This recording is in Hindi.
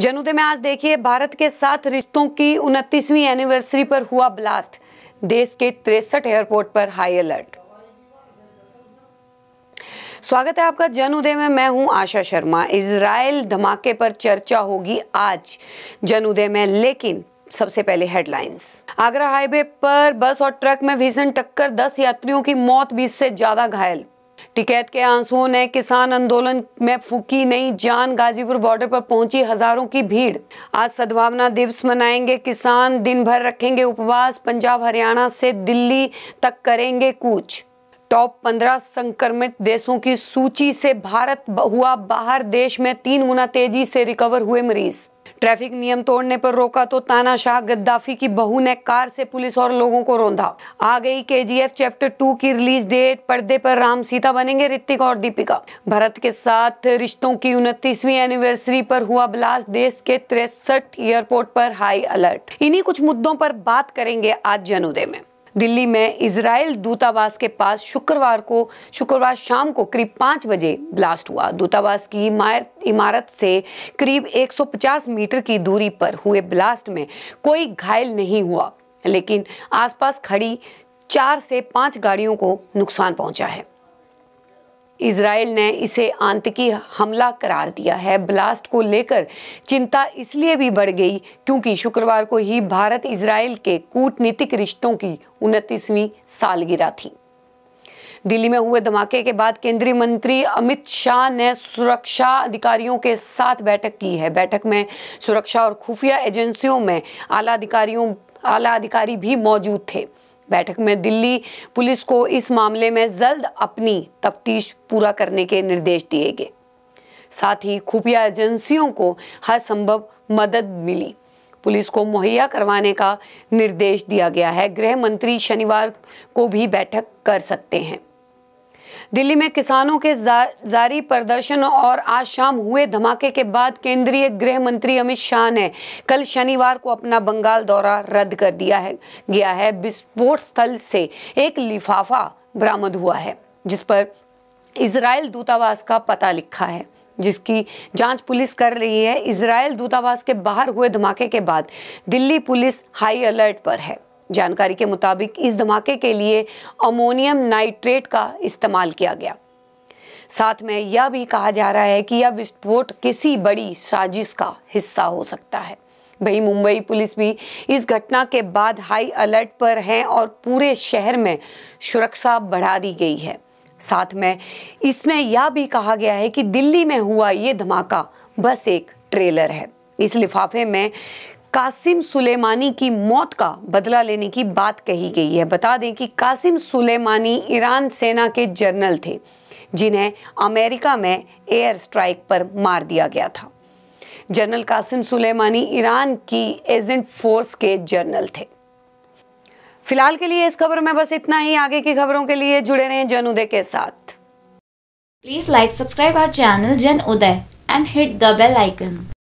जनुदे में आज देखिए भारत के साथ रिश्तों की उनतीसवीं एनिवर्सरी पर हुआ ब्लास्ट देश के तिरसठ एयरपोर्ट पर हाई अलर्ट स्वागत है आपका जन उदय में मैं हूं आशा शर्मा इसराइल धमाके पर चर्चा होगी आज जन उदय में लेकिन सबसे पहले हेडलाइंस आगरा हाईवे पर बस और ट्रक में भीषण टक्कर 10 यात्रियों की मौत 20 से ज्यादा घायल टिकैत के आंसुओं ने किसान आंदोलन में फूकी नई जान गाजीपुर बॉर्डर पर पहुंची हजारों की भीड़ आज सद्भावना दिवस मनाएंगे किसान दिन भर रखेंगे उपवास पंजाब हरियाणा से दिल्ली तक करेंगे कूच टॉप पंद्रह संक्रमित देशों की सूची से भारत हुआ बाहर देश में तीन गुना तेजी से रिकवर हुए मरीज ट्रैफिक नियम तोड़ने पर रोका तो तानाशाह गद्दाफी की बहू ने कार से पुलिस और लोगों को रोंधा आ गई केजीएफ चैप्टर टू की रिलीज डेट पर्दे पर राम सीता बनेंगे ऋतिक और दीपिका भारत के साथ रिश्तों की उनतीसवीं एनिवर्सरी पर हुआ ब्लास्ट देश के तिरसठ एयरपोर्ट पर हाई अलर्ट इन्हीं कुछ मुद्दों पर बात करेंगे आज जनोदय में दिल्ली में इसराइल दूतावास के पास शुक्रवार को शुक्रवार शाम को करीब पाँच बजे ब्लास्ट हुआ दूतावास की इमारत से करीब 150 मीटर की दूरी पर हुए ब्लास्ट में कोई घायल नहीं हुआ लेकिन आसपास खड़ी चार से पाँच गाड़ियों को नुकसान पहुंचा है इसराइल ने इसे आंतकी हमला करार दिया है ब्लास्ट को लेकर चिंता इसलिए भी बढ़ गई क्योंकि शुक्रवार को ही भारत इसराइल के कूटनीतिक रिश्तों की उनतीसवीं सालगिरह थी दिल्ली में हुए धमाके के बाद केंद्रीय मंत्री अमित शाह ने सुरक्षा अधिकारियों के साथ बैठक की है बैठक में सुरक्षा और खुफिया एजेंसियों में आला अधिकारियों आला अधिकारी भी मौजूद थे बैठक में दिल्ली पुलिस को इस मामले में जल्द अपनी तफ्तीश पूरा करने के निर्देश दिए गए साथ ही खुफिया एजेंसियों को हर संभव मदद मिली पुलिस को मुहैया करवाने का निर्देश दिया गया है गृह मंत्री शनिवार को भी बैठक कर सकते हैं दिल्ली में किसानों के जा, जारी प्रदर्शन और आज शाम हुए धमाके के बाद केंद्रीय गृह मंत्री अमित शाह ने कल शनिवार को अपना बंगाल दौरा रद्द कर दिया है गया है विस्फोट स्थल से एक लिफाफा बरामद हुआ है जिस पर इसराइल दूतावास का पता लिखा है जिसकी जांच पुलिस कर रही है इसराइल दूतावास के बाहर हुए धमाके के बाद दिल्ली पुलिस हाई अलर्ट पर है जानकारी के मुताबिक इस धमाके के लिए अमोनियम नाइट्रेट का इस्तेमाल किया गया साथ में यह भी कहा जा रहा है कि यह विस्फोट किसी बड़ी साजिश का हिस्सा हो सकता है वहीं मुंबई पुलिस भी इस घटना के बाद हाई अलर्ट पर है और पूरे शहर में सुरक्षा बढ़ा दी गई है साथ में इसमें यह भी कहा गया है कि दिल्ली में हुआ ये धमाका बस एक ट्रेलर है इस लिफाफे में कासिम सुलेमानी की मौत का बदला लेने की बात कही गई है बता दें कि कासिम सुलेमानी ईरान सेना के जनरल थे जिन्हें अमेरिका में एयर स्ट्राइक पर मार दिया गया था जनरल कासिम सुलेमानी ईरान की एजेंट फोर्स के जनरल थे फिलहाल के लिए इस खबर में बस इतना ही आगे की खबरों के लिए जुड़े रहे जन उदय के साथ please like subscribe our channel Jan Uday and hit the bell icon